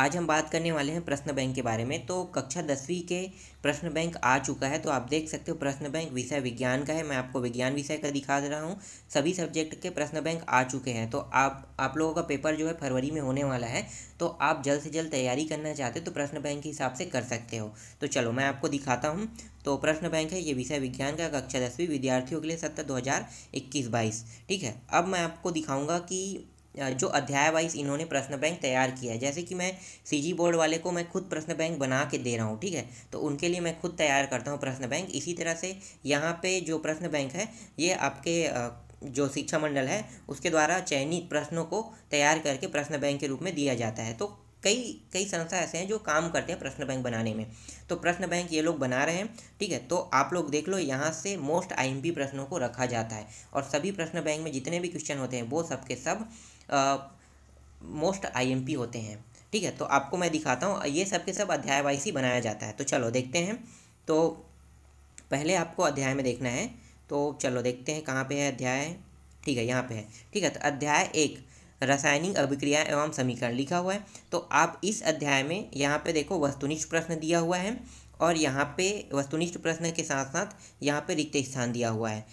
आज हम बात करने वाले हैं प्रश्न बैंक के बारे में तो कक्षा दसवीं के प्रश्न बैंक आ चुका है तो आप देख सकते हो प्रश्न बैंक विषय विज्ञान का है मैं आपको विज्ञान विषय का दिखा दे रहा हूँ सभी सब्जेक्ट के प्रश्न बैंक आ चुके हैं तो आप आप लोगों का पेपर जो है फरवरी में होने वाला है तो आप जल्द से जल्द तैयारी करना चाहते हो तो प्रश्न बैंक के हिसाब से कर सकते हो तो चलो मैं आपको दिखाता हूँ तो प्रश्न बैंक है ये विषय विज्ञान का कक्षा दसवीं विद्यार्थियों के लिए सत्र दो हज़ार इक्कीस बाईस ठीक है अब मैं आपको दिखाऊँगा कि जो अध्याय वाइज इन्होंने प्रश्न बैंक तैयार किया है जैसे कि मैं सीजी बोर्ड वाले को मैं खुद प्रश्न बैंक बना के दे रहा हूँ ठीक है तो उनके लिए मैं खुद तैयार करता हूँ प्रश्न बैंक इसी तरह से यहाँ पे जो प्रश्न बैंक है ये आपके जो शिक्षा मंडल है उसके द्वारा चयनित प्रश्नों को तैयार करके प्रश्न बैंक के रूप में दिया जाता है तो कई कई संस्था ऐसे हैं जो काम करते हैं प्रश्न बैंक बनाने में तो प्रश्न बैंक ये लोग बना रहे हैं ठीक है तो आप लोग देख लो यहाँ से मोस्ट आईएमपी प्रश्नों को रखा जाता है और सभी प्रश्न बैंक में जितने भी क्वेश्चन होते हैं वो सबके सब, के सब मोस्ट आईएमपी होते हैं ठीक है तो आपको मैं दिखाता हूँ ये सब के सब अध्याय वाइस ही बनाया जाता है तो चलो देखते हैं तो पहले आपको अध्याय में देखना है तो चलो देखते हैं कहाँ पे है अध्याय ठीक है यहाँ पे है ठीक है तो अध्याय एक रासायनिक अभिक्रिया एवं समीकरण लिखा हुआ है तो आप इस अध्याय में यहाँ पे देखो वस्तुनिष्ठ प्रश्न दिया हुआ है और यहाँ पे वस्तुनिष्ठ प्रश्न के साथ साथ यहाँ पे रिक्त स्थान दिया हुआ है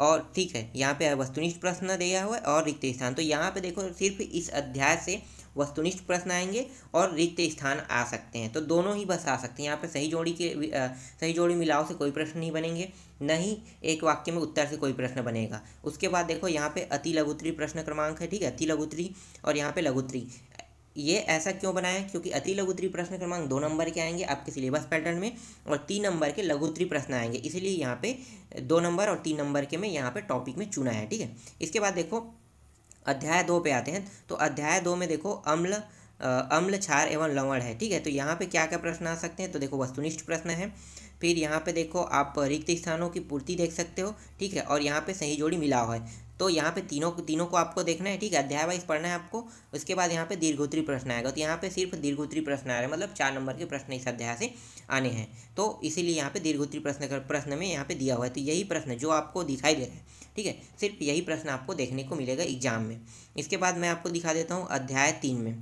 और ठीक है यहाँ पे वस्तुनिष्ठ प्रश्न दिया हुआ है और रिक्त स्थान तो यहाँ पे देखो सिर्फ इस अध्याय से वस्तुनिष्ठ प्रश्न आएंगे और रिक्त स्थान आ सकते हैं तो दोनों ही बस आ सकते हैं यहाँ पे सही जोड़ी के आ, सही जोड़ी मिलाव से कोई प्रश्न नहीं बनेंगे नहीं एक वाक्य में उत्तर से कोई प्रश्न बनेगा उसके बाद देखो यहाँ पे अति लघुत्री प्रश्न क्रमांक है ठीक है अति लघुत्री और यहाँ पे लघुत्री ये ऐसा क्यों बनाया क्योंकि अति लघुत्री प्रश्न क्रमांक दो नंबर के आएंगे आपके सिलेबस पैटर्न में और तीन नंबर के लघुत्री प्रश्न आएंगे इसीलिए यहाँ पे दो नंबर और तीन नंबर के में यहाँ पे टॉपिक में चुना है ठीक है इसके बाद देखो अध्याय दो पे आते हैं तो अध्याय दो में देखो अम्ल अम्ल छार एवं लवण है ठीक है तो यहाँ पे क्या क्या प्रश्न आ सकते हैं तो देखो वस्तुनिष्ठ प्रश्न है फिर यहाँ पे देखो आप रिक्त स्थानों की पूर्ति देख सकते हो ठीक है और यहाँ पे सही जोड़ी मिला हुआ है तो यहाँ पे तीनों तीनों को आपको देखना है ठीक है अध्याय वाइज पढ़ना है आपको उसके बाद यहाँ पे दीर्घोत्री प्रश्न आएगा तो यहाँ पे सिर्फ दीर्घोत्री प्रश्न आ रहे हैं मतलब चार नंबर के प्रश्न इस अध्याय से आने हैं तो इसीलिए यहाँ पे दीर्घोत्री प्रश्न प्रश्न में यहाँ पे दिया हुआ है तो यही प्रश्न जो आपको दिखाई दे रहा है ठीक है सिर्फ यही प्रश्न आपको देखने को मिलेगा एग्जाम में इसके बाद मैं आपको दिखा देता हूँ अध्याय तीन में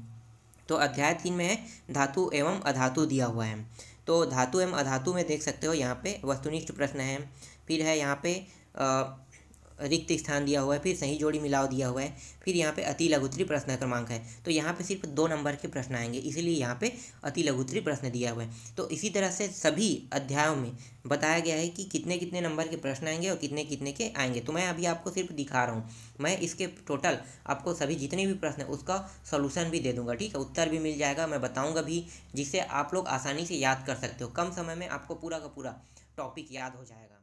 तो अध्याय तीन में है धातु एवं अधातु दिया हुआ है तो धातु एवं अधातु में देख सकते हो यहाँ पे वस्तुनिष्ठ प्रश्न है फिर है यहाँ पे रिक्त स्थान दिया हुआ है फिर सही जोड़ी मिलाव दिया हुआ है फिर यहाँ पे अति लघुतरी प्रश्न क्रमांक है तो यहाँ पे सिर्फ दो नंबर के प्रश्न आएंगे इसीलिए यहाँ पे अति लघुतरी प्रश्न दिया हुआ है तो इसी तरह से सभी अध्यायों में बताया गया है कि कितने कितने नंबर के प्रश्न आएंगे और कितने कितने के आएंगे तो मैं अभी आपको सिर्फ दिखा रहा हूँ मैं इसके टोटल आपको सभी जितने भी प्रश्न है उसका सोल्यूशन भी दे दूंगा ठीक है उत्तर भी मिल जाएगा मैं बताऊँगा भी जिससे आप लोग आसानी से याद कर सकते हो कम समय में आपको पूरा का पूरा टॉपिक याद हो जाएगा